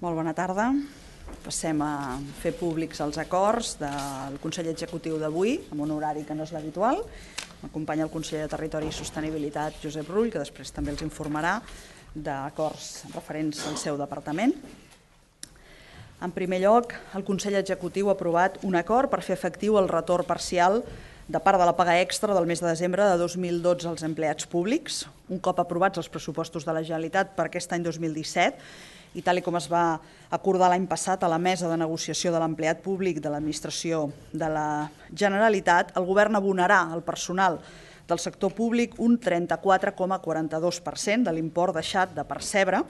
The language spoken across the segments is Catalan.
Molt bona tarda. Passem a fer públics els acords del Consell Executiu d'avui, amb un horari que no és l'habitual. M'acompanya el conseller de Territori i Sostenibilitat, Josep Rull, que després també els informarà d'acords referents al seu departament. En primer lloc, el Consell Executiu ha aprovat un acord per fer efectiu el retorn parcial de part de la paga extra del mes de desembre de 2012 als empleats públics. Un cop aprovats els pressupostos de la Generalitat per aquest any 2017, i tal com es va acordar l'any passat a la mesa de negociació de l'empleat públic de l'administració de la Generalitat, el govern abonarà al personal del sector públic un 34,42% de l'import deixat de percebre,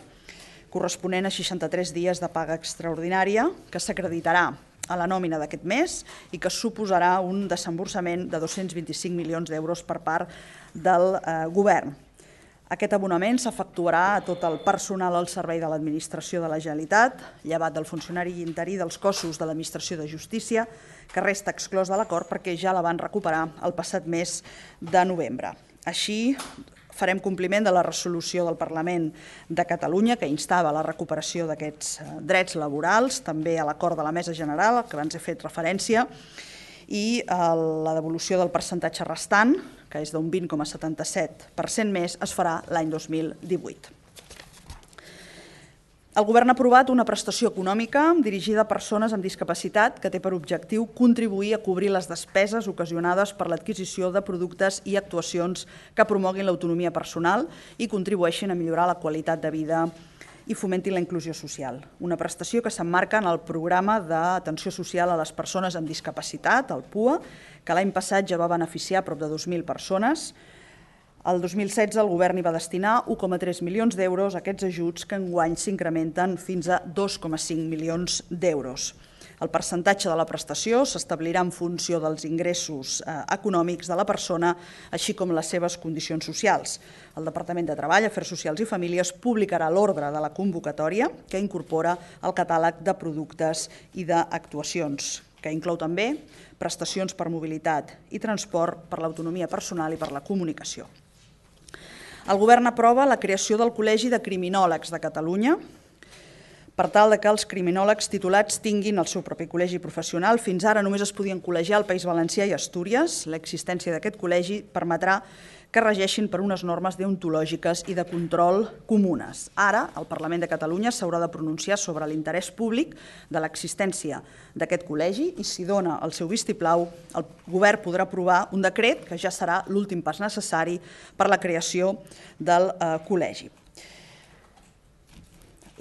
corresponent a 63 dies de paga extraordinària, que s'acreditarà a la nòmina d'aquest mes i que suposarà un desemborsament de 225 milions d'euros per part del eh, govern. Aquest abonament s'efectuarà a tot el personal al servei de l'administració de la Generalitat, llevat del funcionari interí dels cossos de l'administració de justícia, que resta exclòs de l'acord perquè ja la van recuperar el passat mes de novembre. Així, farem compliment de la resolució del Parlament de Catalunya que instava la recuperació d'aquests eh, drets laborals, també a l'acord de la Mesa General, que abans he fet referència, i la devolució del percentatge restant, que és d'un 20,77% més, es farà l'any 2018. El govern ha aprovat una prestació econòmica dirigida a persones amb discapacitat que té per objectiu contribuir a cobrir les despeses ocasionades per l'adquisició de productes i actuacions que promoguin l'autonomia personal i contribueixin a millorar la qualitat de vida i fomenti la inclusió social, una prestació que s'emmarca en el programa d'atenció social a les persones amb discapacitat, el PUA, que l'any passat ja va beneficiar a prop de 2.000 persones. El 2016 el govern hi va destinar 1,3 milions d'euros a aquests ajuts que enguany s'incrementen fins a 2,5 milions d'euros. El percentatge de la prestació s'establirà en funció dels ingressos eh, econòmics de la persona, així com les seves condicions socials. El Departament de Treball, Afers Socials i Famílies publicarà l'ordre de la convocatòria que incorpora el catàleg de productes i d'actuacions, que inclou també prestacions per mobilitat i transport, per l'autonomia personal i per la comunicació. El govern aprova la creació del Col·legi de Criminòlegs de Catalunya, per tal de que els criminòlegs titulats tinguin el seu propi col·legi professional. Fins ara només es podien col·legiar al País Valencià i Astúries. L'existència d'aquest col·legi permetrà que regeixin per unes normes deontològiques i de control comunes. Ara, el Parlament de Catalunya s'haurà de pronunciar sobre l'interès públic de l'existència d'aquest col·legi i si dona el seu vistiplau, el govern podrà aprovar un decret que ja serà l'últim pas necessari per la creació del eh, col·legi.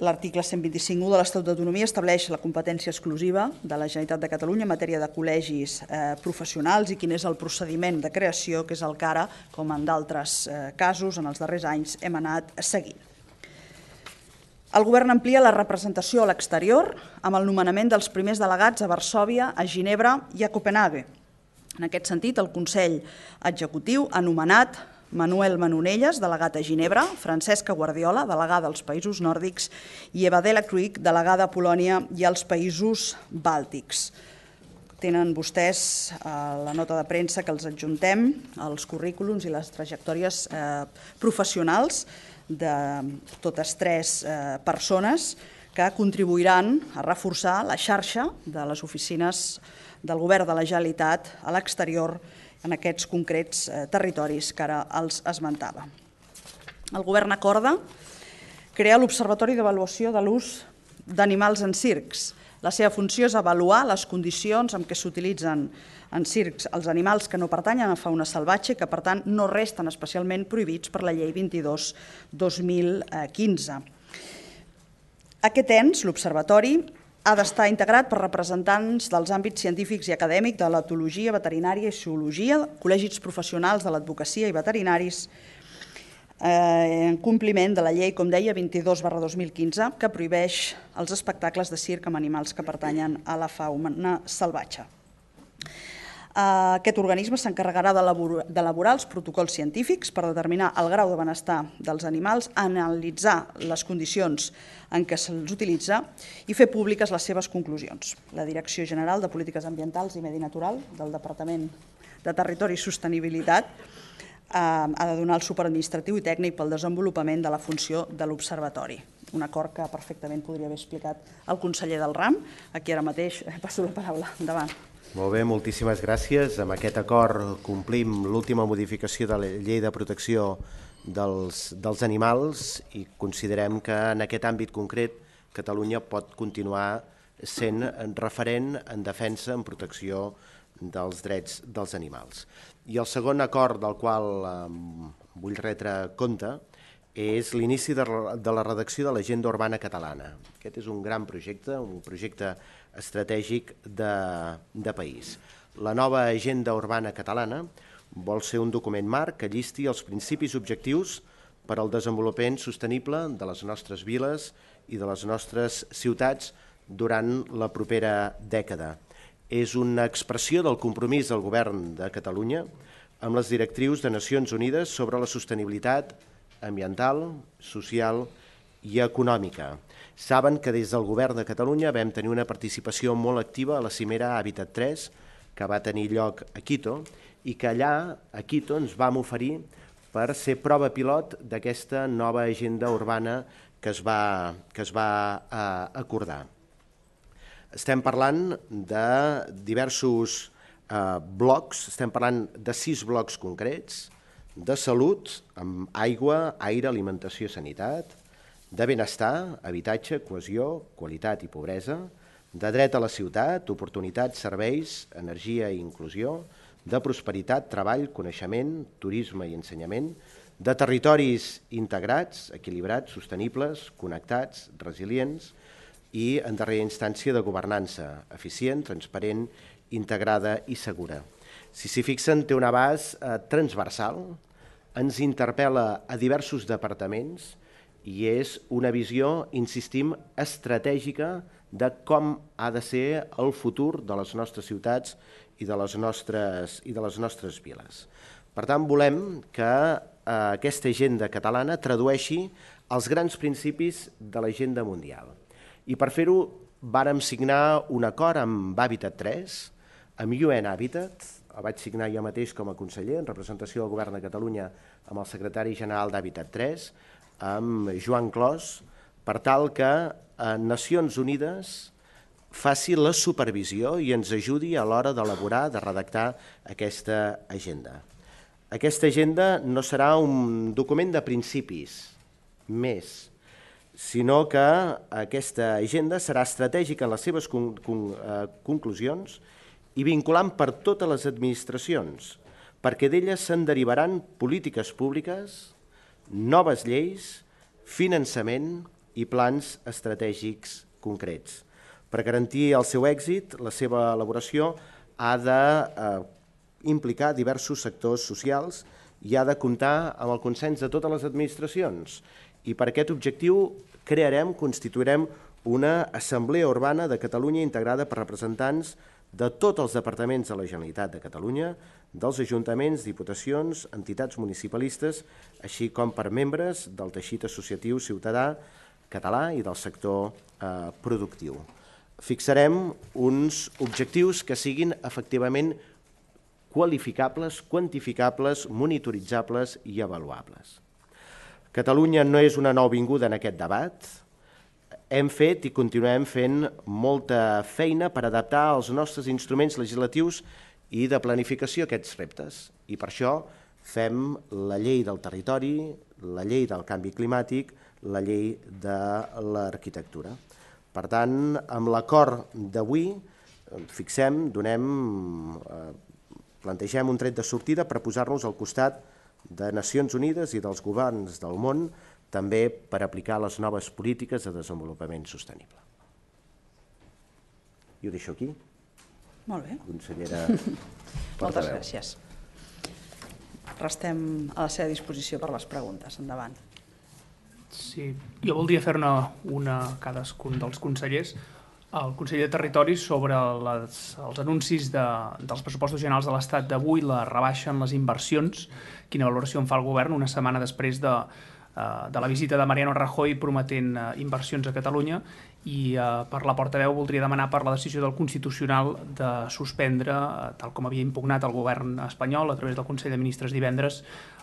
L'article 125.1 de l'Estatut d'Autonomia estableix la competència exclusiva de la Generalitat de Catalunya en matèria de col·legis eh, professionals i quin és el procediment de creació, que és el que ara, com en d'altres eh, casos, en els darrers anys hem anat seguint. El govern amplia la representació a l'exterior amb el nomenament dels primers delegats a Varsovia, a Ginebra i a Copenhague. En aquest sentit, el Consell Executiu ha nomenat Manuel Manonelles, delegat a Ginebra, Francesca Guardiola, delegada als Països Nòrdics, i Evadela Cruic, delegada a Polònia i als Països Bàltics. Tenen vostès eh, la nota de premsa que els adjuntem, els currículums i les trajectòries eh, professionals de totes tres eh, persones que contribuiran a reforçar la xarxa de les oficines del Govern de la Generalitat a l'exterior i en aquests concrets eh, territoris que ara els esmentava. El govern acorda crear l'Observatori d'Avaluació de l'Ús d'Animals en Circs. La seva funció és avaluar les condicions en què s'utilitzen en circs els animals que no pertanyen a fauna salvatge i que, per tant, no resten especialment prohibits per la llei 22 2015. Aquest ens, l'Observatori, ha d'estar integrat per representants dels àmbits científics i acadèmic de l'etologia, veterinària i zoologia, col·legis professionals de l'advocacia i veterinaris, eh, en compliment de la llei, com deia, 22 barra 2015, que prohibeix els espectacles de circ amb animals que pertanyen a la fauna salvatge. Eh, aquest organisme s'encarregarà d'elaborar els protocols científics per determinar el grau de benestar dels animals, analitzar les condicions en què se'ls utilitza i fer públiques les seves conclusions. La Direcció General de Polítiques Ambientals i Medi Natural del Departament de Territori i Sostenibilitat eh, ha de donar el suport administratiu i tècnic pel desenvolupament de la funció de l'observatori. Un acord que perfectament podria haver explicat el conseller del RAM. Aquí ara mateix eh, passo la paraula. Endavant. Molt bé, moltíssimes gràcies. Amb aquest acord complim l'última modificació de la llei de protecció dels, dels animals i considerem que en aquest àmbit concret Catalunya pot continuar sent referent en defensa, en protecció dels drets dels animals. I el segon acord del qual eh, vull retre compte és l'inici de, de la redacció de l'agenda urbana catalana. Aquest és un gran projecte, un projecte que estratègic de, de país. La nova agenda urbana catalana vol ser un document marc que llisti els principis objectius per al desenvolupament sostenible de les nostres viles i de les nostres ciutats durant la propera dècada. És una expressió del compromís del govern de Catalunya amb les directrius de Nacions Unides sobre la sostenibilitat ambiental, social i econòmica. Saben que des del Govern de Catalunya vam tenir una participació molt activa a la cimera Habitat 3, que va tenir lloc a Quito, i que allà, a Quito, ens vam oferir per ser prova pilot d'aquesta nova agenda urbana que es va, que es va eh, acordar. Estem parlant de diversos eh, blocs, estem parlant de sis blocs concrets, de salut, amb aigua, aire, alimentació, sanitat, de benestar, habitatge, cohesió, qualitat i pobresa, de dret a la ciutat, oportunitats, serveis, energia i inclusió, de prosperitat, treball, coneixement, turisme i ensenyament, de territoris integrats, equilibrats, sostenibles, connectats, resilients i, en darrera instància, de governança eficient, transparent, integrada i segura. Si s'hi fixen, té un abast eh, transversal, ens interpel·la a diversos departaments, i és una visió, insistim, estratègica de com ha de ser el futur de les nostres ciutats i de les nostres, i de les nostres viles. Per tant, volem que eh, aquesta agenda catalana tradueixi els grans principis de l'agenda mundial. I per fer-ho, vàrem signar un acord amb Habitat 3, amb UN Habitat, el vaig signar jo mateix com a conseller, en representació del Govern de Catalunya amb el secretari general d'Habitat 3, amb Joan Clos per tal que eh, Nacions Unides faci la supervisió i ens ajudi a l'hora d'elaborar, de redactar aquesta agenda. Aquesta agenda no serà un document de principis, més, sinó que aquesta agenda serà estratègica en les seves con con eh, conclusions i vinculant per totes les administracions, perquè d'elles se'n derivaran polítiques públiques noves lleis, finançament i plans estratègics concrets. Per garantir el seu èxit, la seva elaboració ha de eh, implicar diversos sectors socials i ha de comptar amb el consens de totes les administracions. I per aquest objectiu crearem, constituirem una assemblea urbana de Catalunya integrada per representants de tots els departaments de la Generalitat de Catalunya, dels ajuntaments, diputacions, entitats municipalistes, així com per membres del teixit associatiu ciutadà català i del sector eh, productiu. Fixarem uns objectius que siguin efectivament qualificables, quantificables, monitoritzables i avaluables. Catalunya no és una nouvinguda en aquest debat, hem fet i continuem fent molta feina per adaptar els nostres instruments legislatius i de planificació a aquests reptes. I per això fem la llei del territori, la llei del canvi climàtic, la llei de l'arquitectura. Per tant, amb l'acord d'avui fixem, donem, eh, plantegem un tret de sortida per posar-nos al costat de Nacions Unides i dels governs del món també per aplicar les noves polítiques de desenvolupament sostenible. I ho deixo aquí. Molt bé. Consellera Moltes gràcies. Restem a la seva disposició per les preguntes. Endavant. Sí, jo voldria fer-ne una a cadascun dels consellers. El conseller de Territori sobre les, els anuncis de, dels pressupostos generals de l'Estat d'avui, la rebaixa en les inversions. Quina valoració en fa el govern una setmana després de, Eh, de la visita de Mariano Rajoy prometent eh, inversions a Catalunya i eh, per la portaveu voldria demanar per la decisió del Constitucional de suspendre, tal com havia impugnat el govern espanyol a través del Consell de Ministres divendres,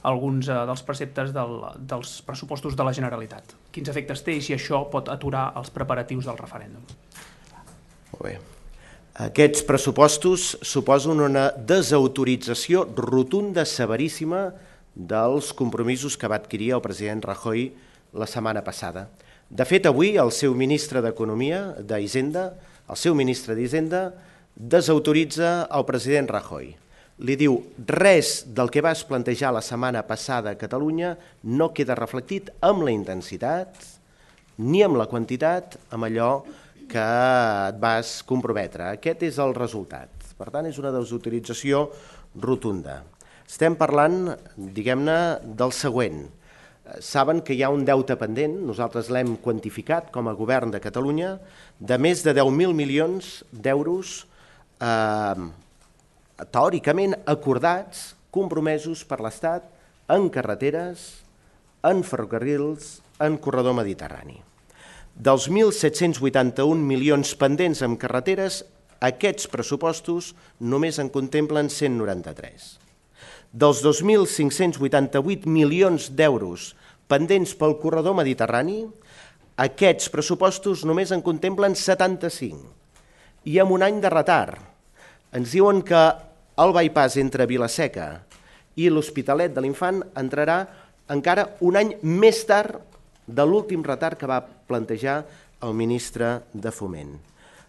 alguns dels preceptes del, dels pressupostos de la Generalitat. Quins efectes té i si això pot aturar els preparatius del referèndum? Molt bé. Aquests pressupostos suposen una desautorització rotunda, severíssima, dels compromisos que va adquirir el president Rajoy la setmana passada. De fet, avui el seu ministre d'Economia, d'Hisenda, el seu ministre d'Hisenda, desautoritza el president Rajoy. Li diu, res del que vas plantejar la setmana passada a Catalunya no queda reflectit amb la intensitat ni amb la quantitat amb allò que et vas comprometre. Aquest és el resultat. Per tant, és una desutilització rotunda. Estem parlant, diguem-ne, del següent. Saben que hi ha un deute pendent, nosaltres l'hem quantificat com a govern de Catalunya, de més de 10.000 milions d'euros eh, teòricament acordats, compromesos per l'Estat en carreteres, en ferrocarrils, en corredor mediterrani. Dels 1.781 milions pendents en carreteres, aquests pressupostos només en contemplen 193 dels 2.588 milions d'euros pendents pel corredor mediterrani, aquests pressupostos només en contemplen 75 i amb un any de retard. Ens diuen que el bypass entre Vilaseca i l'Hospitalet de l'Infant entrarà encara un any més tard de l'últim retard que va plantejar el ministre de Foment.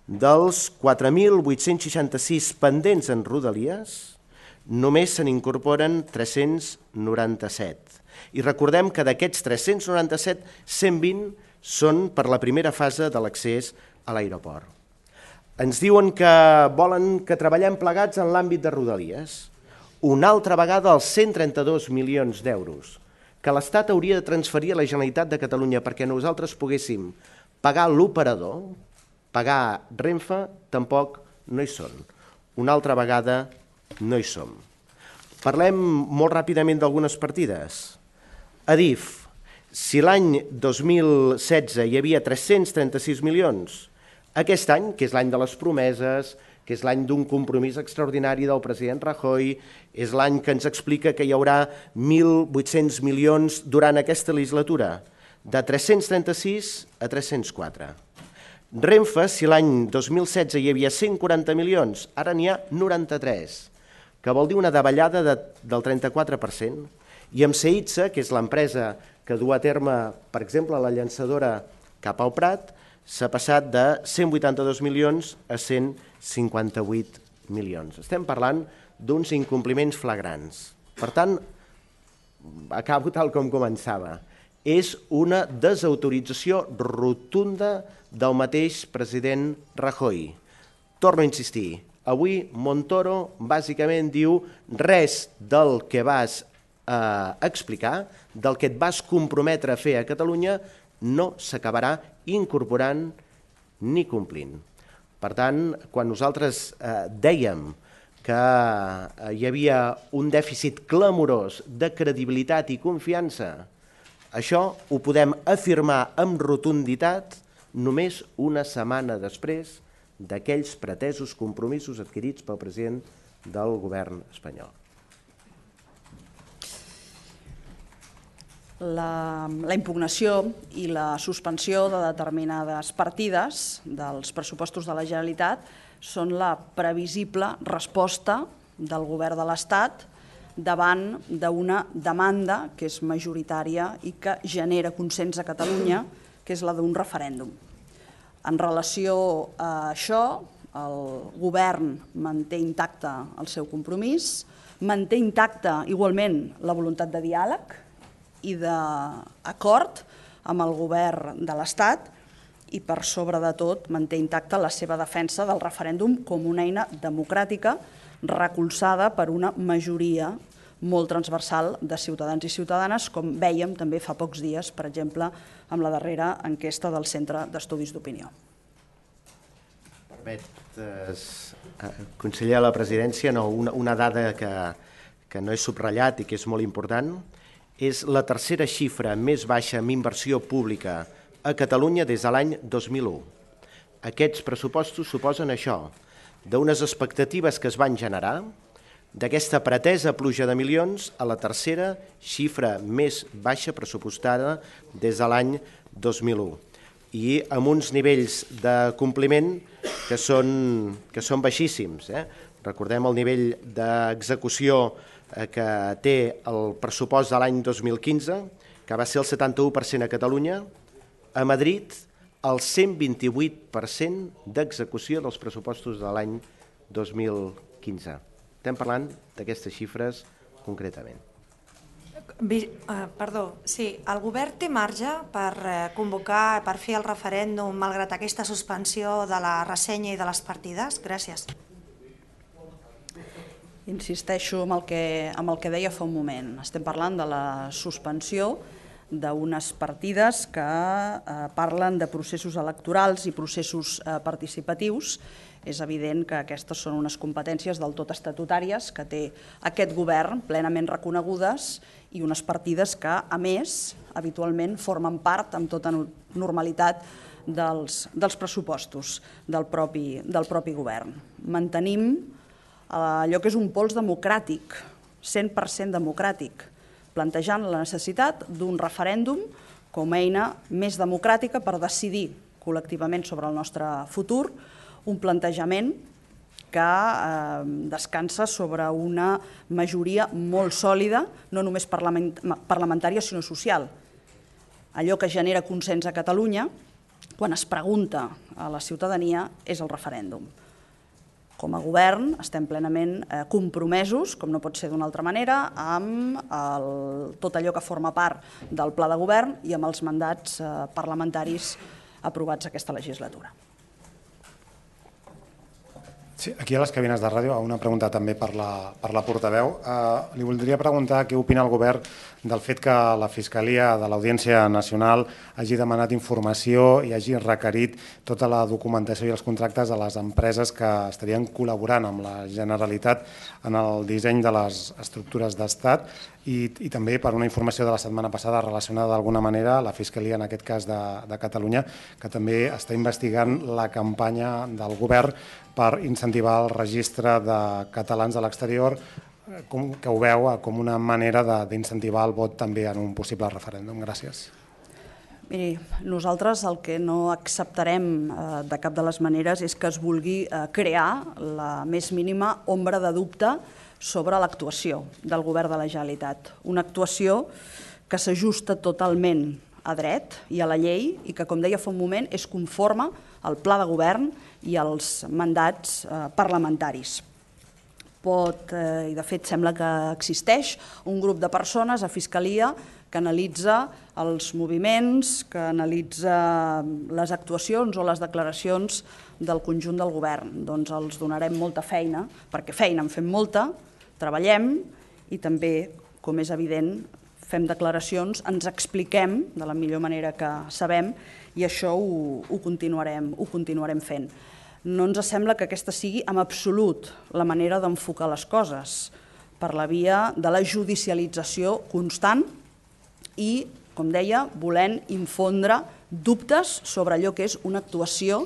Dels 4.866 pendents en Rodalies, només se n'incorporen 397. I recordem que d'aquests 397, 120 són per la primera fase de l'accés a l'aeroport. Ens diuen que volen que treballem plegats en l'àmbit de Rodalies. Una altra vegada els 132 milions d'euros que l'Estat hauria de transferir a la Generalitat de Catalunya perquè nosaltres poguéssim pagar l'operador, pagar Renfe, tampoc no hi són. Una altra vegada no hi som. Parlem molt ràpidament d'algunes partides. Adif, si l'any 2016 hi havia 336 milions, aquest any, que és l'any de les promeses, que és l'any d'un compromís extraordinari del president Rajoy, és l'any que ens explica que hi haurà 1.800 milions durant aquesta legislatura, de 336 a 304. Renfe, si l'any 2016 hi havia 140 milions, ara n'hi ha 93 que vol dir una davallada de, del 34%, i amb Seitza, que és l'empresa que du a terme, per exemple, la llançadora cap al Prat, s'ha passat de 182 milions a 158 milions. Estem parlant d'uns incompliments flagrants. Per tant, acabo tal com començava. És una desautorització rotunda del mateix president Rajoy. Torno a insistir, Avui Montoro bàsicament diu res del que vas eh, explicar, del que et vas comprometre a fer a Catalunya, no s'acabarà incorporant ni complint. Per tant, quan nosaltres eh, dèiem que eh, hi havia un dèficit clamorós de credibilitat i confiança, això ho podem afirmar amb rotunditat només una setmana després d'aquells pretesos compromisos adquirits pel president del govern espanyol. La, la impugnació i la suspensió de determinades partides dels pressupostos de la Generalitat són la previsible resposta del govern de l'Estat davant d'una demanda que és majoritària i que genera consens a Catalunya, que és la d'un referèndum. En relació a això, el govern manté intacte el seu compromís, manté intacte igualment la voluntat de diàleg i d'acord amb el govern de l'Estat i per sobre de tot manté intacta la seva defensa del referèndum com una eina democràtica recolzada per una majoria molt transversal de ciutadans i ciutadanes, com vèiem també fa pocs dies, per exemple, amb la darrera enquesta del Centre d'Estudis d'Opinió. Permet, eh, conseller de la presidència, no, una, una dada que, que no he subratllat i que és molt important, és la tercera xifra més baixa en inversió pública a Catalunya des de l'any 2001. Aquests pressupostos suposen això, d'unes expectatives que es van generar, D'aquesta pretesa pluja de milions, a la tercera xifra més baixa pressupostada des de l'any 2001 i amb uns nivells de compliment que són, que són baixíssims. Eh? Recordem el nivell d'execució eh, que té el pressupost de l'any 2015, que va ser el 71% a Catalunya, a Madrid el 128% d'execució dels pressupostos de l'any 2015. Estem parlant d'aquestes xifres concretament. Eh, perdó, sí, el govern té marge per eh, convocar, per fer el referèndum malgrat aquesta suspensió de la ressenya i de les partides? Gràcies. Insisteixo amb el que, amb el que deia fa un moment. Estem parlant de la suspensió d'unes partides que eh, parlen de processos electorals i processos eh, participatius és evident que aquestes són unes competències del tot estatutàries que té aquest govern plenament reconegudes i unes partides que, a més, habitualment formen part amb tota normalitat dels, dels pressupostos del propi, del propi govern. Mantenim eh, allò que és un pols democràtic, 100% democràtic, plantejant la necessitat d'un referèndum com a eina més democràtica per decidir col·lectivament sobre el nostre futur, un plantejament que eh, descansa sobre una majoria molt sòlida, no només parlamentària, sinó social. Allò que genera consens a Catalunya, quan es pregunta a la ciutadania, és el referèndum. Com a govern estem plenament eh, compromesos, com no pot ser d'una altra manera, amb el, tot allò que forma part del pla de govern i amb els mandats eh, parlamentaris aprovats aquesta legislatura. Sí, aquí a les cabines de ràdio, una pregunta també per la, per la portaveu. Uh, li voldria preguntar què opina el govern del fet que la Fiscalia de l'Audiència Nacional hagi demanat informació i hagi requerit tota la documentació i els contractes de les empreses que estarien col·laborant amb la Generalitat en el disseny de les estructures d'estat i, i també per una informació de la setmana passada relacionada d'alguna manera la Fiscalia, en aquest cas de, de Catalunya, que també està investigant la campanya del govern per incentivar el registre de catalans a l'exterior, eh, com, que ho veu eh, com una manera d'incentivar el vot també en un possible referèndum. Gràcies. Miri, nosaltres el que no acceptarem eh, de cap de les maneres és que es vulgui eh, crear la més mínima ombra de dubte sobre l'actuació del govern de la Generalitat. Una actuació que s'ajusta totalment a dret i a la llei i que, com deia fa un moment, és conforme al pla de govern i els mandats eh, parlamentaris. Pot, eh, i de fet sembla que existeix, un grup de persones a Fiscalia que analitza els moviments, que analitza les actuacions o les declaracions del conjunt del govern. Doncs els donarem molta feina, perquè feina en fem molta, treballem i també, com és evident, fem declaracions, ens expliquem de la millor manera que sabem i això ho, ho, continuarem, ho continuarem fent. No ens sembla que aquesta sigui en absolut la manera d'enfocar les coses per la via de la judicialització constant i, com deia, volent infondre dubtes sobre allò que és una actuació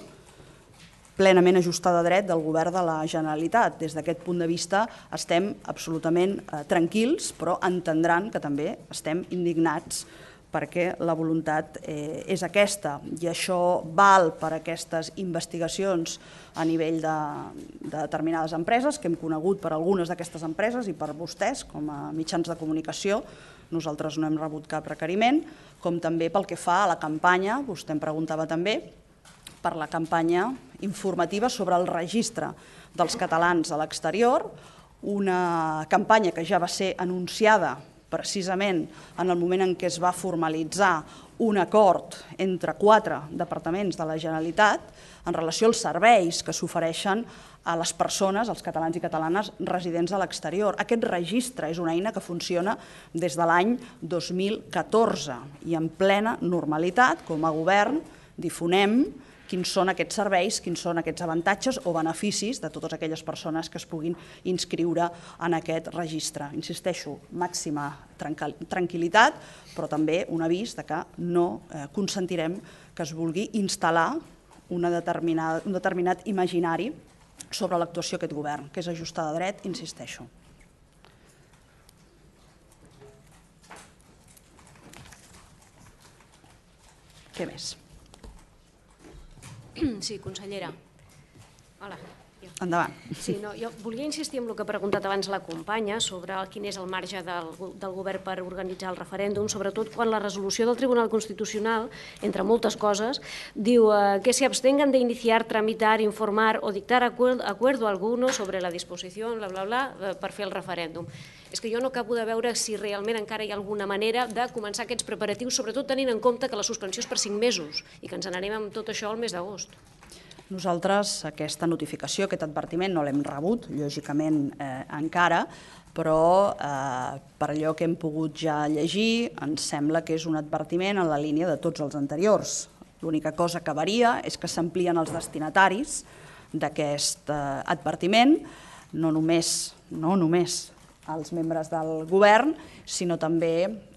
plenament ajustada a dret del govern de la Generalitat. Des d'aquest punt de vista estem absolutament eh, tranquils, però entendran que també estem indignats perquè la voluntat eh, és aquesta i això val per aquestes investigacions a nivell de, de determinades empreses que hem conegut per algunes d'aquestes empreses i per vostès com a mitjans de comunicació nosaltres no hem rebut cap requeriment, com també pel que fa a la campanya, vostè em preguntava també, per la campanya informativa sobre el registre dels catalans a l'exterior, una campanya que ja va ser anunciada precisament en el moment en què es va formalitzar un acord entre quatre departaments de la Generalitat en relació als serveis que s'ofereixen a les persones, als catalans i catalanes residents a l'exterior. Aquest registre és una eina que funciona des de l'any 2014 i en plena normalitat, com a govern, difonem quins són aquests serveis, quins són aquests avantatges o beneficis de totes aquelles persones que es puguin inscriure en aquest registre. Insisteixo, màxima tranquil·litat, però també un avís de que no eh, consentirem que es vulgui instal·lar una determinada, un determinat imaginari sobre l'actuació d'aquest govern, que és ajustar de dret, insisteixo. Què més? Sí, consellera. Hola. Endavant. Sí, no, jo volia insistir en el que ha preguntat abans la companya sobre quin és el marge del, del govern per organitzar el referèndum, sobretot quan la resolució del Tribunal Constitucional, entre moltes coses, diu eh, que si abstenguen de iniciar, tramitar, informar o dictar acuerdo, acuerdo alguno sobre la disposició, bla, bla, bla, eh, per fer el referèndum. És que jo no acabo de veure si realment encara hi ha alguna manera de començar aquests preparatius, sobretot tenint en compte que la suspensió és per cinc mesos i que ens n'anem amb tot això al mes d'agost. Nosaltres aquesta notificació, aquest advertiment, no l'hem rebut, lògicament, eh, encara, però eh, per allò que hem pogut ja llegir, ens sembla que és un advertiment en la línia de tots els anteriors. L'única cosa que varia és que s'amplien els destinataris d'aquest eh, advertiment, no només, no només als membres del govern, sinó també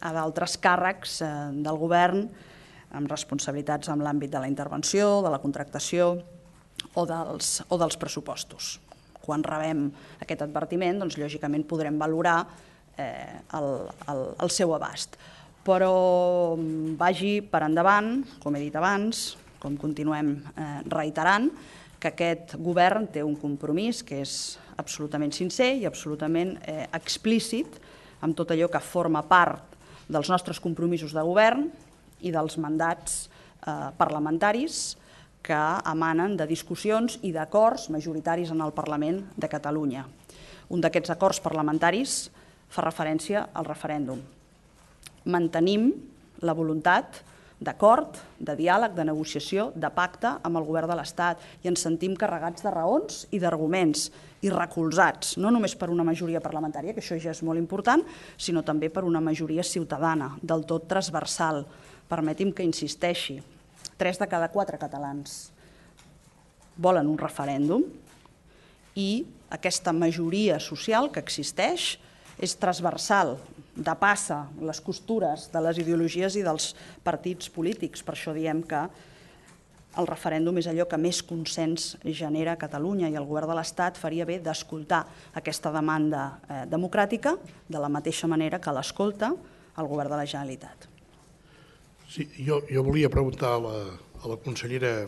a d'altres càrrecs eh, del govern amb responsabilitats en l'àmbit de la intervenció, de la contractació, o dels, o dels pressupostos. Quan rebem aquest advertiment, doncs, lògicament podrem valorar eh, el, el, el seu abast. Però mm, vagi per endavant, com he dit abans, com continuem eh, reiterant, que aquest govern té un compromís que és absolutament sincer i absolutament eh, explícit amb tot allò que forma part dels nostres compromisos de govern i dels mandats eh, parlamentaris, que emanen de discussions i d'acords majoritaris en el Parlament de Catalunya. Un d'aquests acords parlamentaris fa referència al referèndum. Mantenim la voluntat d'acord, de diàleg, de negociació, de pacte amb el govern de l'Estat i ens sentim carregats de raons i d'arguments i recolzats, no només per una majoria parlamentària, que això ja és molt important, sinó també per una majoria ciutadana, del tot transversal. Permeti'm que insisteixi, 3 de cada 4 catalans volen un referèndum i aquesta majoria social que existeix és transversal, depassa les costures de les ideologies i dels partits polítics. Per això diem que el referèndum és allò que més consens genera a Catalunya i el govern de l'Estat faria bé d'escoltar aquesta demanda eh, democràtica de la mateixa manera que l'escolta el govern de la Generalitat. Sí, jo, jo volia preguntar a la, a la consellera eh,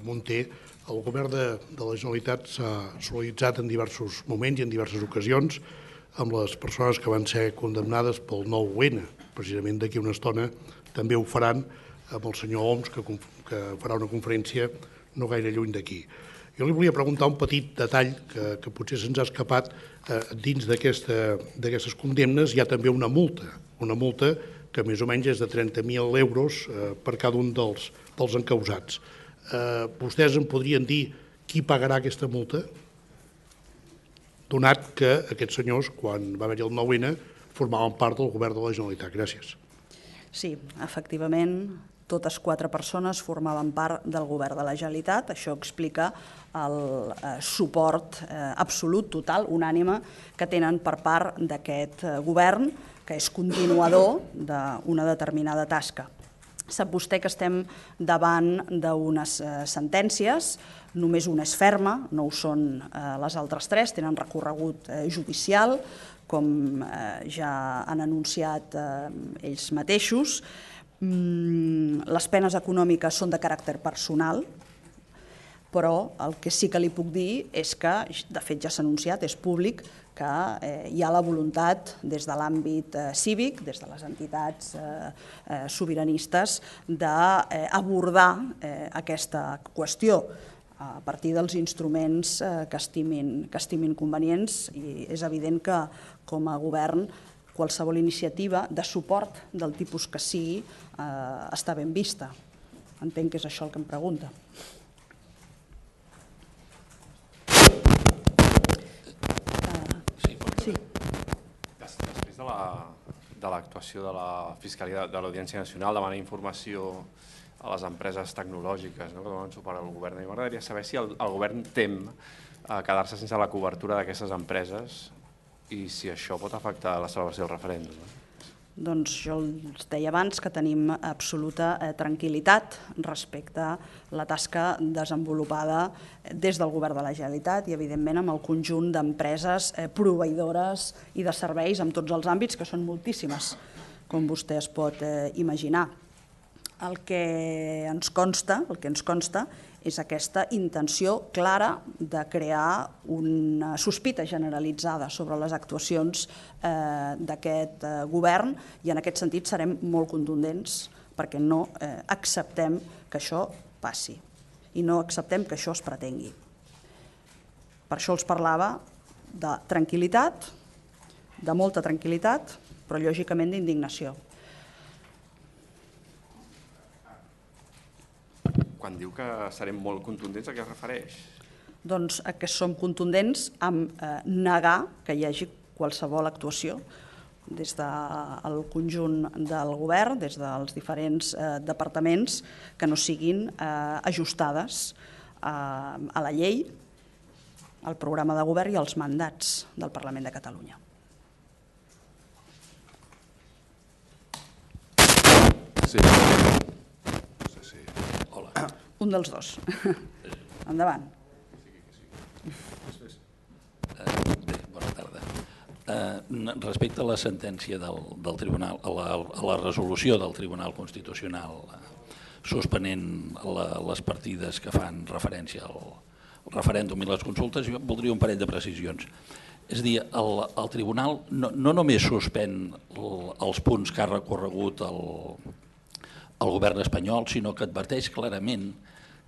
Monté. El govern de, de la Generalitat s'ha solidaritzat en diversos moments i en diverses ocasions amb les persones que van ser condemnades pel 9-N. Precisament d'aquí una estona també ho faran amb el senyor Oms, que, que farà una conferència no gaire lluny d'aquí. Jo li volia preguntar un petit detall que, que potser se'ns ha escapat. Eh, dins d'aquestes condemnes hi ha també una multa, una multa que més o menys és de 30.000 euros eh, per cada un dels, dels encausats. Eh, vostès em podrien dir qui pagarà aquesta multa? Donat que aquests senyors, quan va haver-hi el 9-N, formaven part del govern de la Generalitat. Gràcies. Sí, efectivament, totes quatre persones formaven part del govern de la Generalitat. Això explica el eh, suport eh, absolut, total, unànime, que tenen per part d'aquest eh, govern que és continuador d'una determinada tasca. Sap vostè que estem davant d'unes eh, sentències, només una és ferma, no ho són eh, les altres tres, tenen recorregut eh, judicial, com ja han anunciat ells mateixos. Mm, les penes econòmiques són de caràcter personal, però el que sí que li puc dir és que, de fet ja s'ha anunciat, és públic, que eh, hi ha la voluntat des de l'àmbit eh, cívic, des de les entitats eh, eh, sobiranistes, d'abordar eh, eh, aquesta qüestió a partir dels instruments eh, que estimin, que estimin convenients i és evident que com a govern qualsevol iniciativa de suport del tipus que sigui eh, està ben vista. Entenc que és això el que em pregunta. de l'actuació la, de, de la Fiscalia de l'Audiència Nacional demanar informació a les empreses tecnològiques no, que donen suport al govern. I m'agradaria saber si el, el govern tem eh, quedar-se sense la cobertura d'aquestes empreses i si això pot afectar la celebració del referèndum. Doncs jo els deia abans que tenim absoluta eh, tranquil·litat respecte a la tasca desenvolupada eh, des del Govern de la Generalitat i, evidentment, amb el conjunt d'empreses eh, proveïdores i de serveis en tots els àmbits, que són moltíssimes, com vostè es pot imaginar. El que ens consta, el que ens consta és aquesta intenció clara de crear una sospita generalitzada sobre les actuacions eh, d'aquest eh, govern i en aquest sentit serem molt contundents perquè no eh, acceptem que això passi i no acceptem que això es pretengui. Per això els parlava de tranquil·litat, de molta tranquil·litat, però lògicament d'indignació. Quan diu que serem molt contundents, a què es refereix? Doncs a que som contundents amb eh, negar que hi hagi qualsevol actuació des del conjunt del govern, des dels diferents eh, departaments, que no siguin eh, ajustades eh, a la llei, al programa de govern i als mandats del Parlament de Catalunya. Sí. Un dels dos. Endavant. Bé, bona tarda. Eh, respecte a la sentència del, del Tribunal, a la, a la resolució del Tribunal Constitucional eh, suspenent les partides que fan referència al, referèndum i les consultes, jo voldria un parell de precisions. És a dir, el, el Tribunal no, no només suspèn els punts que ha recorregut el, el govern espanyol, sinó que adverteix clarament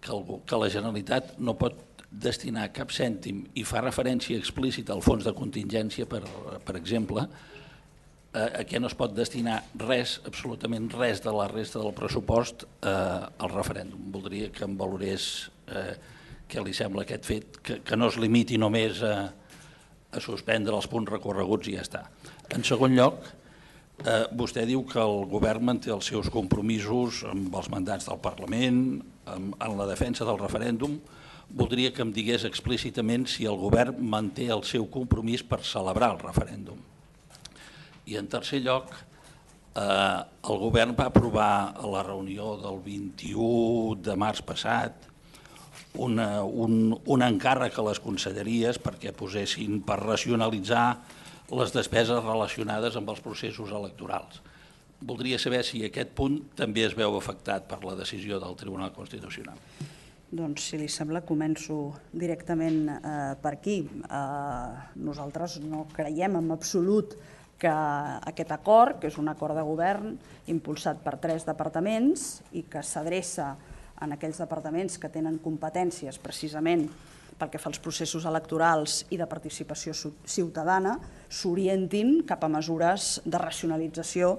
que, el, que la Generalitat no pot destinar cap cèntim i fa referència explícita al fons de contingència, per, per exemple, a, a què no es pot destinar res, absolutament res de la resta del pressupost eh, al referèndum. Voldria que em valorés eh, què li sembla aquest fet, que, que no es limiti només a, a suspendre els punts recorreguts i ja està. En segon lloc, Eh, vostè diu que el govern manté els seus compromisos amb els mandats del Parlament, amb, en la defensa del referèndum. Voldria que em digués explícitament si el govern manté el seu compromís per celebrar el referèndum. I en tercer lloc, eh, el govern va aprovar a la reunió del 21 de març passat una, un, un encàrrec a les conselleries perquè posessin per racionalitzar les despeses relacionades amb els processos electorals. Voldria saber si aquest punt també es veu afectat per la decisió del Tribunal Constitucional. Doncs, si li sembla, començo directament eh, per aquí. Eh, nosaltres no creiem en absolut que aquest acord, que és un acord de govern impulsat per tres departaments i que s'adreça en aquells departaments que tenen competències precisament pel que fa als processos electorals i de participació ciutadana, s'orientin cap a mesures de racionalització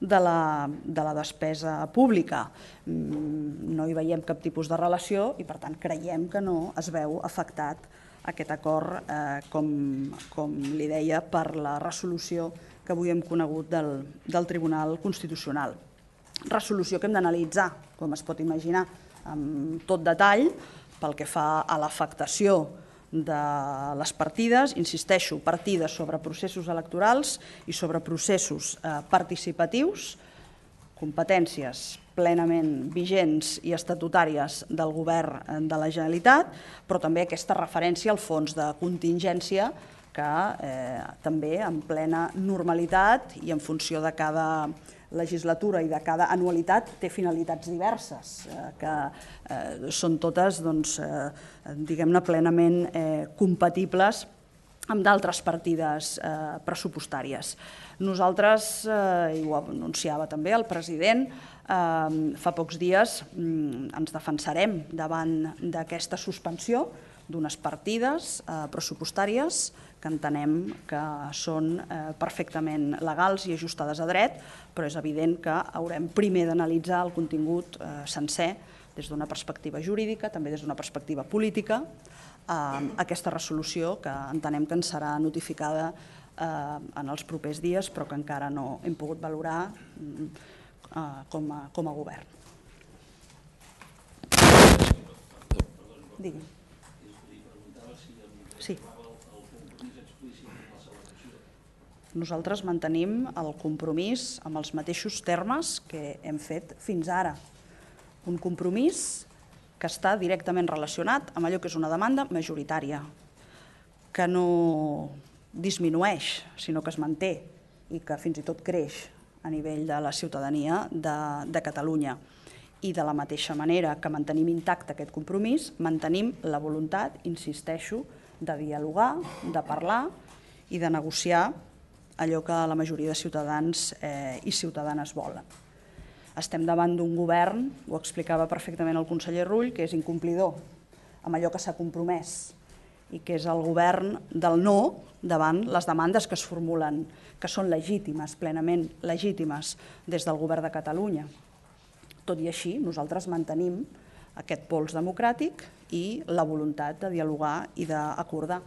de la, de la despesa pública. Mm, no hi veiem cap tipus de relació i, per tant, creiem que no es veu afectat aquest acord, eh, com, com li deia, per la resolució que avui hem conegut del, del Tribunal Constitucional. Resolució que hem d'analitzar, com es pot imaginar, amb tot detall, pel que fa a l'afectació de les partides, insisteixo, partides sobre processos electorals i sobre processos eh, participatius, competències plenament vigents i estatutàries del govern eh, de la Generalitat, però també aquesta referència al fons de contingència que eh, també en plena normalitat i en funció de cada legislatura i de cada anualitat té finalitats diverses, eh, que eh, són totes doncs, eh, diguem-ne plenament eh, compatibles amb d'altres partides eh, pressupostàries. Nosaltres, eh, i ho anunciava també el president, eh, fa pocs dies mm, ens defensarem davant d'aquesta suspensió d'unes partides eh, pressupostàries que que entenem que són eh, perfectament legals i ajustades a dret, però és evident que haurem primer d'analitzar el contingut eh, sencer des d'una perspectiva jurídica, també des d'una perspectiva política, eh, aquesta resolució que entenem que ens serà notificada eh, en els propers dies, però que encara no hem pogut valorar mm, eh, com, a, com a govern. Digui. Sí. nosaltres mantenim el compromís amb els mateixos termes que hem fet fins ara. Un compromís que està directament relacionat amb allò que és una demanda majoritària, que no disminueix, sinó que es manté i que fins i tot creix a nivell de la ciutadania de, de Catalunya. I de la mateixa manera que mantenim intacte aquest compromís, mantenim la voluntat, insisteixo, de dialogar, de parlar i de negociar allò que la majoria de ciutadans eh, i ciutadanes volen. Estem davant d'un govern, ho explicava perfectament el conseller Rull, que és incomplidor amb allò que s'ha compromès i que és el govern del no davant les demandes que es formulen, que són legítimes, plenament legítimes, des del govern de Catalunya. Tot i així, nosaltres mantenim aquest pols democràtic i la voluntat de dialogar i d'acordar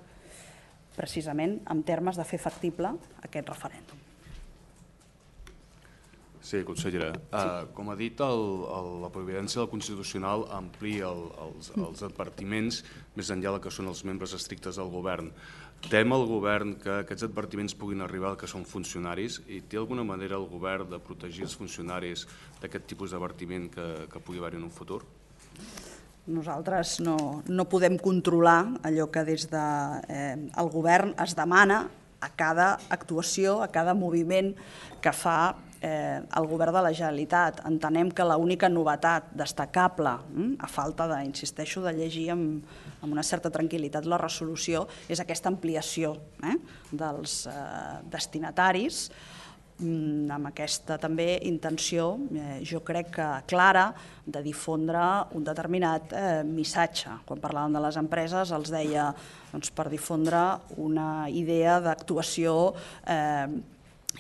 precisament en termes de fer factible aquest referèndum. Sí, consellera. Sí. Uh, com ha dit, el, el, la providència del Constitucional amplia el, els, els advertiments més enllà del que són els membres estrictes del govern. Tem el govern que aquests advertiments puguin arribar al que són funcionaris i té alguna manera el govern de protegir els funcionaris d'aquest tipus d'advertiment que, que pugui haver-hi en un futur? Nosaltres no, no podem controlar allò que des del de, eh, el govern es demana a cada actuació, a cada moviment que fa eh, el govern de la Generalitat. Entenem que l'única novetat destacable, hm, a falta de, insisteixo, de llegir amb, amb una certa tranquil·litat la resolució, és aquesta ampliació eh, dels eh, destinataris, Mm, amb aquesta també intenció, eh, jo crec que clara, de difondre un determinat eh, missatge. Quan parlàvem de les empreses els deia doncs, per difondre una idea d'actuació eh,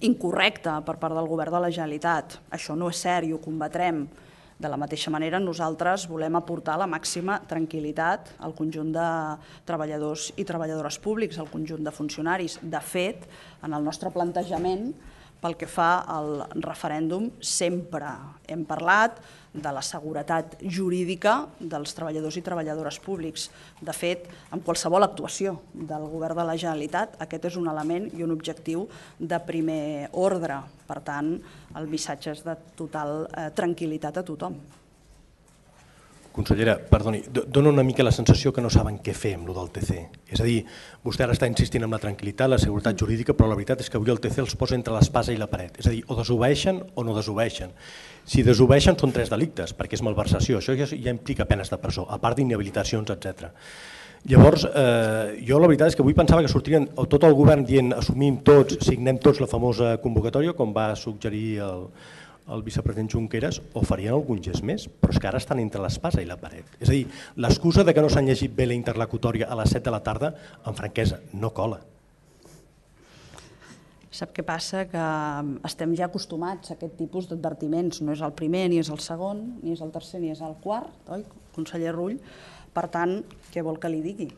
incorrecta per part del govern de la Generalitat. Això no és cert i ho combatrem. De la mateixa manera, nosaltres volem aportar la màxima tranquil·litat al conjunt de treballadors i treballadores públics, al conjunt de funcionaris. De fet, en el nostre plantejament, pel que fa al referèndum, sempre hem parlat de la seguretat jurídica dels treballadors i treballadores públics. De fet, amb qualsevol actuació del govern de la Generalitat, aquest és un element i un objectiu de primer ordre. Per tant, el missatge és de total eh, tranquil·litat a tothom. Consellera, perdoni, dona una mica la sensació que no saben què fer amb el del TC. És a dir, vostè ara està insistint en la tranquil·litat, la seguretat jurídica, però la veritat és que avui el TC els posa entre l'espasa i la paret. És a dir, o desobeixen o no desobeixen. Si desobeixen són tres delictes, perquè és malversació, això ja, ja implica penes de presó, a part d'inhabilitacions, etc. Llavors, eh, jo la veritat és que avui pensava que sortirien tot el govern dient assumim tots, signem tots la famosa convocatòria, com va suggerir el, el vicepresident Junqueras o farien algun gest més, però és que ara estan entre l'espasa i la paret. És a dir, l'excusa de que no s'han llegit bé la interlocutòria a les 7 de la tarda, en franquesa, no cola. Sap què passa? Que estem ja acostumats a aquest tipus d'advertiments. No és el primer, ni és el segon, ni és el tercer, ni és el quart, oi, conseller Rull? Per tant, què vol que li digui?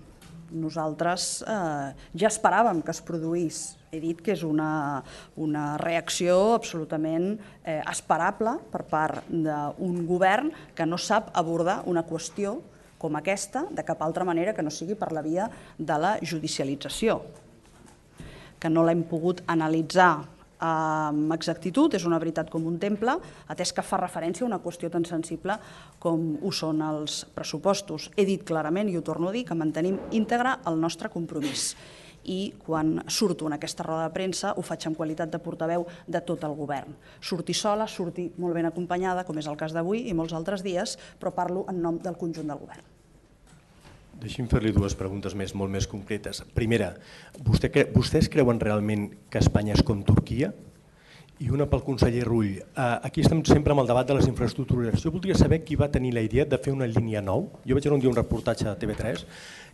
nosaltres eh, ja esperàvem que es produís. He dit que és una, una reacció absolutament eh, esperable per part d'un govern que no sap abordar una qüestió com aquesta de cap altra manera que no sigui per la via de la judicialització, que no l'hem pogut analitzar amb exactitud, és una veritat com un temple, atès que fa referència a una qüestió tan sensible com ho són els pressupostos. He dit clarament, i ho torno a dir, que mantenim íntegre el nostre compromís i quan surto en aquesta roda de premsa ho faig amb qualitat de portaveu de tot el govern. Sortir sola, sortir molt ben acompanyada, com és el cas d'avui i molts altres dies, però parlo en nom del conjunt del govern. Deixi'm fer-li dues preguntes més, molt més concretes. Primera, vostè vostès creuen realment que Espanya és com Turquia? I una pel conseller Rull. Eh, aquí estem sempre amb el debat de les infraestructures. Jo voldria saber qui va tenir la idea de fer una línia nou. Jo vaig veure un dia un reportatge de TV3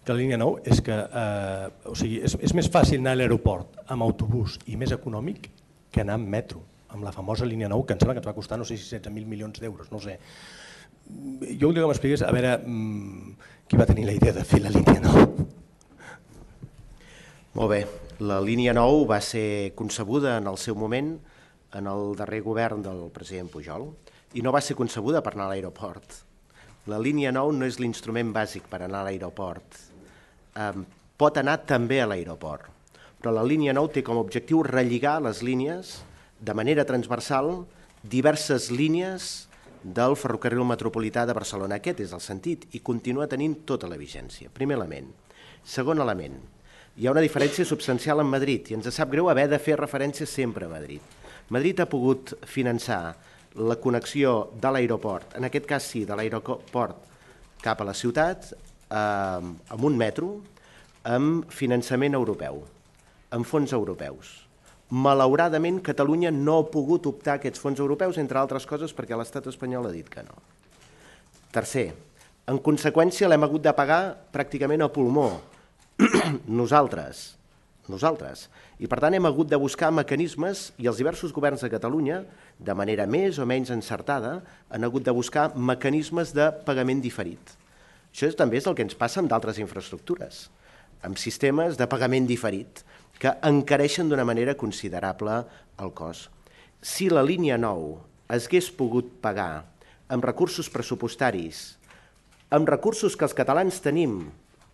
que la línia nou és que eh, o sigui, és, és més fàcil anar a l'aeroport amb autobús i més econòmic que anar amb metro, amb la famosa línia nou que em sembla que ens va costar no sé si 16.000 milions d'euros, no sé. Jo voldria que m'expliqués, a veure, mm, qui va tenir la idea de fer la línia 9? Molt bé, la línia 9 va ser concebuda en el seu moment en el darrer govern del president Pujol i no va ser concebuda per anar a l'aeroport. La línia 9 no és l'instrument bàsic per anar a l'aeroport. Um, pot anar també a l'aeroport, però la línia 9 té com a objectiu relligar les línies de manera transversal diverses línies del ferrocarril metropolità de Barcelona. Aquest és el sentit i continua tenint tota la vigència. Primer element. Segon element. Hi ha una diferència substancial amb Madrid i ens sap greu haver de fer referència sempre a Madrid. Madrid ha pogut finançar la connexió de l'aeroport, en aquest cas sí, de l'aeroport cap a la ciutat, eh, amb un metro, amb finançament europeu, amb fons europeus Malauradament, Catalunya no ha pogut optar a aquests fons europeus, entre altres coses perquè l'estat espanyol ha dit que no. Tercer, en conseqüència l'hem hagut de pagar pràcticament a pulmó, nosaltres, nosaltres. I per tant hem hagut de buscar mecanismes i els diversos governs de Catalunya, de manera més o menys encertada, han hagut de buscar mecanismes de pagament diferit. Això és, també és el que ens passa amb d'altres infraestructures, amb sistemes de pagament diferit que encareixen d'una manera considerable el cost. Si la línia 9 es hagués pogut pagar amb recursos pressupostaris, amb recursos que els catalans tenim,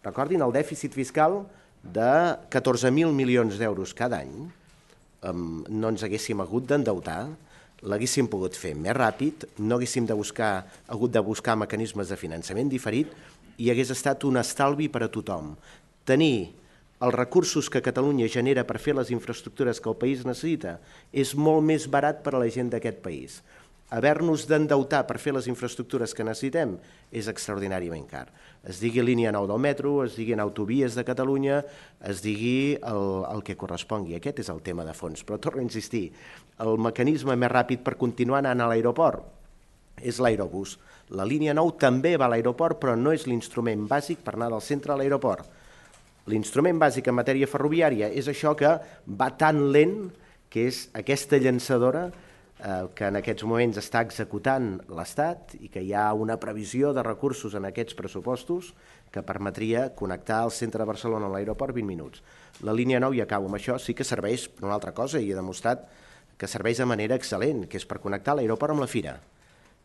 recordin el dèficit fiscal de 14.000 milions d'euros cada any, no ens haguéssim hagut d'endeutar, l'haguéssim pogut fer més ràpid, no haguéssim de buscar, hagut de buscar mecanismes de finançament diferit i hagués estat un estalvi per a tothom. Tenir els recursos que Catalunya genera per fer les infraestructures que el país necessita és molt més barat per a la gent d'aquest país. Haver-nos d'endeutar per fer les infraestructures que necessitem és extraordinàriament car. Es digui línia 9 del metro, es diguin autovies de Catalunya, es digui el, el que correspongui. Aquest és el tema de fons. Però torno a insistir, el mecanisme més ràpid per continuar anant a l'aeroport és l'aerobús. La línia 9 també va a l'aeroport, però no és l'instrument bàsic per anar del centre a l'aeroport L'instrument bàsic en matèria ferroviària és això que va tan lent que és aquesta llançadora eh, que en aquests moments està executant l'Estat i que hi ha una previsió de recursos en aquests pressupostos que permetria connectar el centre de Barcelona amb l'aeroport 20 minuts. La línia 9, i acabo amb això, sí que serveix per una altra cosa i he demostrat que serveix de manera excel·lent, que és per connectar l'aeroport amb la fira.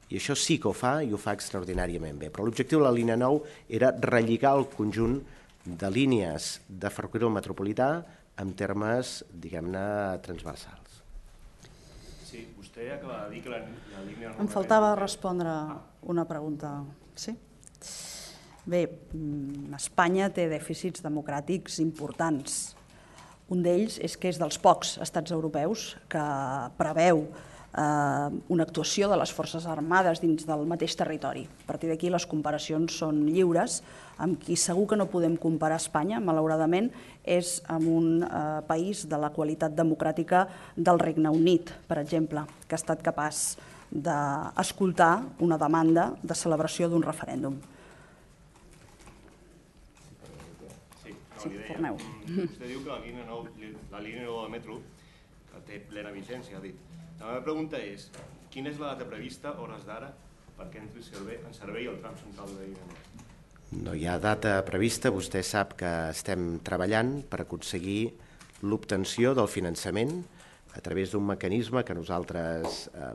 I això sí que ho fa i ho fa extraordinàriament bé. Però l'objectiu de la línia 9 era relligar el conjunt de línies de ferrocarril metropolità en termes, diguem-ne, transversals. Sí, vostè acaba de dir que la, la línia... Em faltava respondre ah. una pregunta. Sí? Bé, mm, Espanya té dèficits democràtics importants. Un d'ells és que és dels pocs estats europeus que preveu Eh, una actuació de les Forces Armades dins del mateix territori. A partir d'aquí les comparacions són lliures. Amb qui segur que no podem comparar Espanya, malauradament, és amb un eh, país de la qualitat democràtica del Regne Unit, per exemple, que ha estat capaç d'escoltar una demanda de celebració d'un referèndum. Sí, sí Forneu. Mm, vostè diu que la línia 9, la línia 9 de metro té plena vigència, ha dit la meva pregunta és, quina és la data prevista, hores d'ara, perquè entri en servei el tram central de Dinamó? No hi ha data prevista, vostè sap que estem treballant per aconseguir l'obtenció del finançament a través d'un mecanisme que nosaltres eh,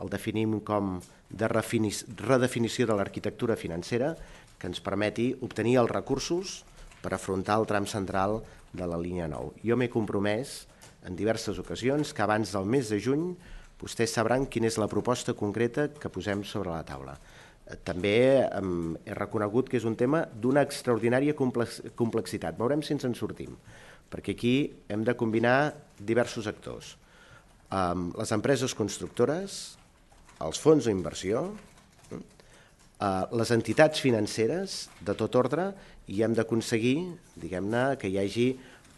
el definim com de redefinició de l'arquitectura financera que ens permeti obtenir els recursos per afrontar el tram central de la línia 9. Jo m'he compromès a en diverses ocasions que abans del mes de juny vostès sabran quina és la proposta concreta que posem sobre la taula. Eh, també he reconegut que és un tema d'una extraordinària complexitat. Veurem si ens en sortim, perquè aquí hem de combinar diversos actors. Les empreses constructores, els fons d'inversió, eh, les entitats financeres de tot ordre i hem d'aconseguir, diguem-ne, que hi hagi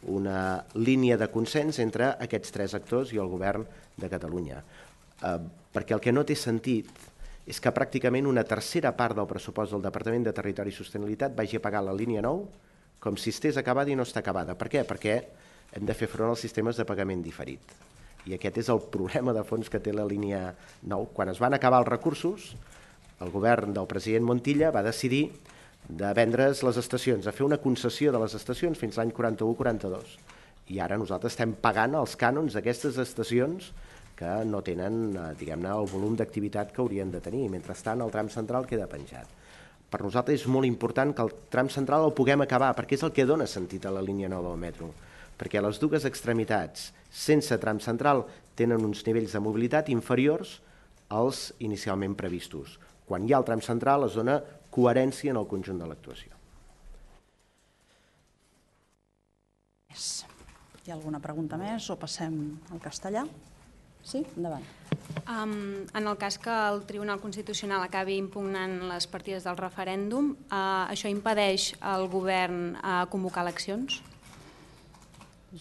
una línia de consens entre aquests tres actors i el govern de Catalunya. Eh, perquè el que no té sentit és que pràcticament una tercera part del pressupost del Departament de Territori i Sostenibilitat vagi a pagar la línia 9 com si estés acabada i no està acabada. Per què? Perquè hem de fer front als sistemes de pagament diferit. I aquest és el problema de fons que té la línia 9. Quan es van acabar els recursos, el govern del president Montilla va decidir de vendre's les estacions, de fer una concessió de les estacions fins l'any 41-42. I ara nosaltres estem pagant els cànons d'aquestes estacions que no tenen, eh, diguem-ne, el volum d'activitat que haurien de tenir. Mentrestant, el tram central queda penjat. Per nosaltres és molt important que el tram central el puguem acabar, perquè és el que dona sentit a la línia nova del metro. Perquè les dues extremitats, sense tram central, tenen uns nivells de mobilitat inferiors als inicialment previstos. Quan hi ha el tram central es dona coherència en el conjunt de l'actuació. Hi ha alguna pregunta més o passem al castellà? Sí, endavant. Um, en el cas que el Tribunal Constitucional acabi impugnant les partides del referèndum, uh, això impedeix al govern uh, convocar eleccions?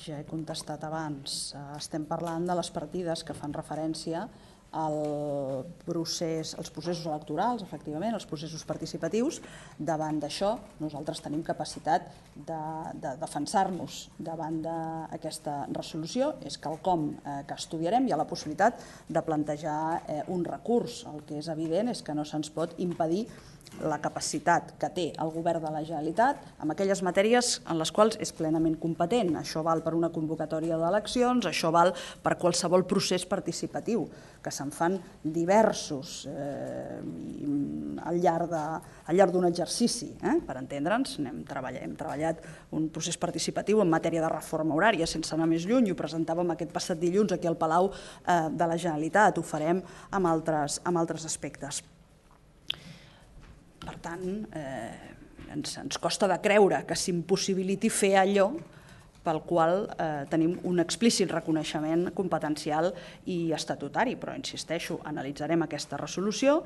Ja he contestat abans. Uh, estem parlant de les partides que fan referència a el procés, els processos electorals, efectivament, els processos participatius, davant d'això nosaltres tenim capacitat de, de defensar-nos davant d'aquesta resolució, és quelcom eh, que estudiarem, hi ha la possibilitat de plantejar eh, un recurs, el que és evident és que no se'ns pot impedir la capacitat que té el govern de la Generalitat en aquelles matèries en les quals és plenament competent. Això val per una convocatòria d'eleccions, això val per qualsevol procés participatiu que se'n fan diversos eh, mm, al llarg de, al llarg d'un exercici. Eh? Per entendre'ns, hem, treballat, hem treballat un procés participatiu en matèria de reforma horària, sense anar més lluny, i ho presentàvem aquest passat dilluns aquí al Palau eh, de la Generalitat. Ho farem amb altres, amb altres aspectes. Per tant, eh, ens, ens costa de creure que s'impossibiliti fer allò pel qual eh, tenim un explícit reconeixement competencial i estatutari, però insisteixo, analitzarem aquesta resolució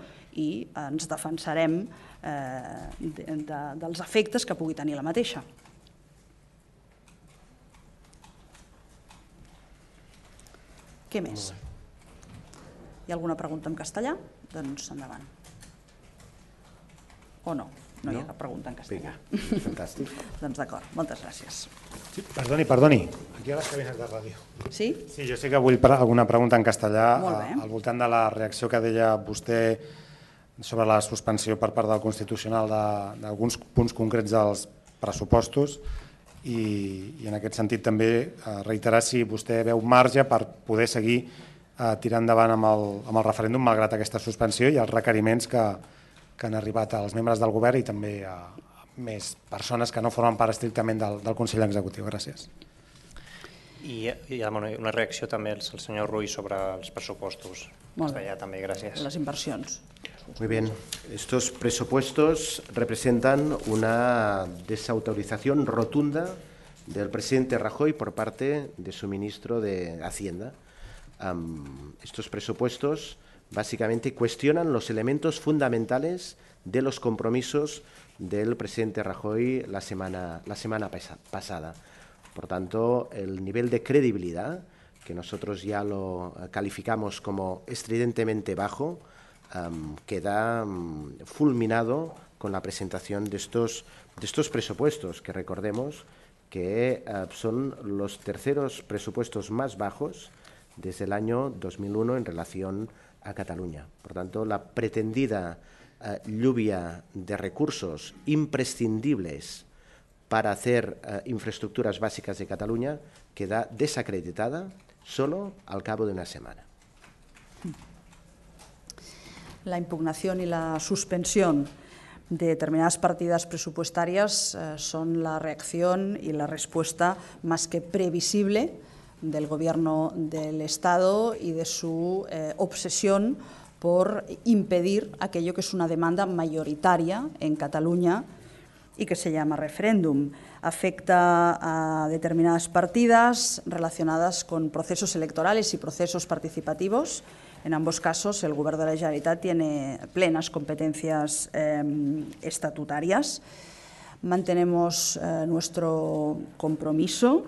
i ens defensarem eh, de, de, dels efectes que pugui tenir la mateixa. Què més? Hi ha alguna pregunta en castellà? Doncs endavant. O no? No, no? hi ha cap pregunta en castellà. Vinga, fantàstic. doncs d'acord, moltes gràcies. Sí, perdoni, perdoni, aquí a les cabines de ràdio. Sí? Sí, jo sí que vull alguna pregunta en castellà al voltant de la reacció que deia vostè sobre la suspensió per part del Constitucional d'alguns punts concrets dels pressupostos i, i en aquest sentit també eh, reiterar si vostè veu marge per poder seguir eh, tirar endavant amb el, amb el referèndum malgrat aquesta suspensió i els requeriments que, que han arribat als membres del govern i també a més persones que no formen part estrictament del, del Consell Executiu. Gràcies. I, i una reacció també al senyor Ruiz sobre els pressupostos. Molt bé. Allà, també, gracias. Las inversiones. Muy bien. Estos presupuestos representan una desautorización rotunda del presidente Rajoy por parte de su ministro de Hacienda. Um, estos presupuestos básicamente cuestionan los elementos fundamentales de los compromisos del presidente Rajoy la semana, la semana pasada. Por tanto, el nivel de credibilidad, que nosotros ya lo calificamos como estridentemente bajo, queda fulminado con la presentación de estos, de estos presupuestos, que recordemos que ah, son los terceros presupuestos más bajos desde el año 2001 en relación a Cataluña. Por tanto, la pretendida eh, lluvia de recursos imprescindibles para hacer eh, infraestructuras básicas de Cataluña queda desacreditada solo al cabo de una semana. La impugnación y la suspensión de determinadas partidas presupuestarias eh, son la reacción y la respuesta más que previsible del gobierno del Estado y de su eh, obsesión por impedir aquello que es una demanda mayoritaria en Cataluña y que se llama referéndum. Afecta a determinadas partidas relacionadas con procesos electorales y procesos participativos. En ambos casos, el Gobierno de la Generalitat tiene plenas competencias em, estatutarias. Mantenemos eh, nuestro compromiso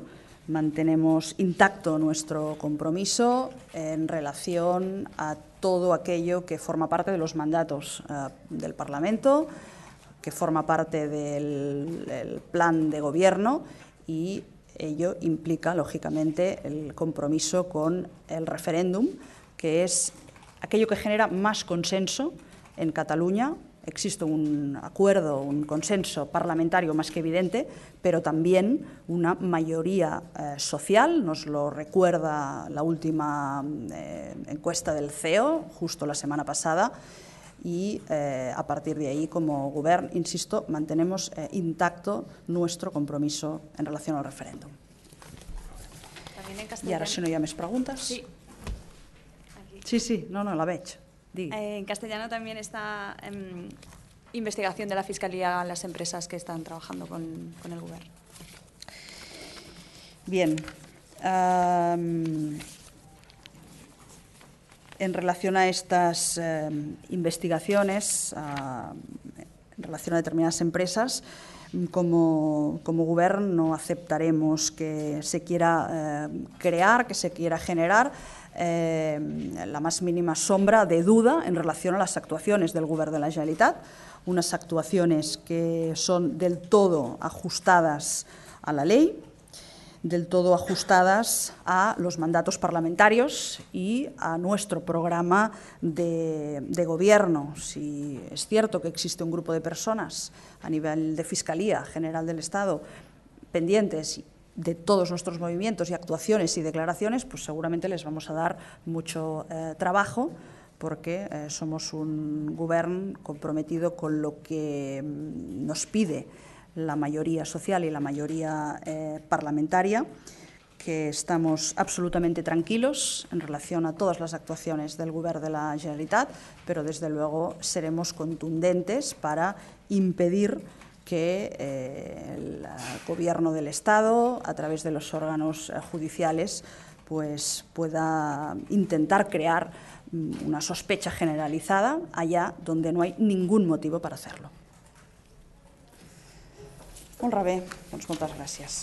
mantenemos intacto nuestro compromiso en relación a todo aquello que forma parte de los mandatos eh, del Parlamento, que forma parte del plan de gobierno y ello implica, lógicamente, el compromiso con el referéndum, que es aquello que genera más consenso en Cataluña existe un acuerdo, un consenso parlamentario más que evidente, pero también una mayoría eh, social, nos lo recuerda la última eh, encuesta del CEO, justo la semana pasada, y eh, a partir de ahí, como Gobierno, insisto, mantenemos intacto nuestro compromiso en relación al referéndum. Y ahora, si no ya preguntas preguntas. Sí. Sí, no, no, la veig. Eh, en castellano también está em, investigación de la Fiscalía a las empresas que están trabajando con, el Gobierno. Bien. en relación a estas em, investigaciones, en relación a determinadas empresas, como, como gobierno aceptaremos que se quiera eh, crear, que se quiera generar eh, la más mínima sombra de duda en relación a las actuaciones del Gobierno de la Generalitat, unas actuaciones que son del todo ajustadas a la ley, del todo ajustadas a los mandatos parlamentarios y a nuestro programa de, gobierno. Si es cierto que existe un grupo de personas a nivel de Fiscalía General del Estado pendientes de todos nuestros movimientos y actuaciones y declaraciones, pues seguramente les vamos a dar mucho eh, trabajo porque eh, somos un gobierno comprometido con lo que mm, nos pide la mayoría social y la mayoría eh, parlamentaria, que estamos absolutamente tranquilos en relación a todas las actuaciones del Gobierno de la Generalitat, pero desde luego seremos contundentes para impedir que eh, el Gobierno del Estado, a través de los órganos eh, judiciales, pues pueda intentar crear mm, una sospecha generalizada allá donde no hay ningún motivo para hacerlo. Molt bé, doncs moltes gràcies.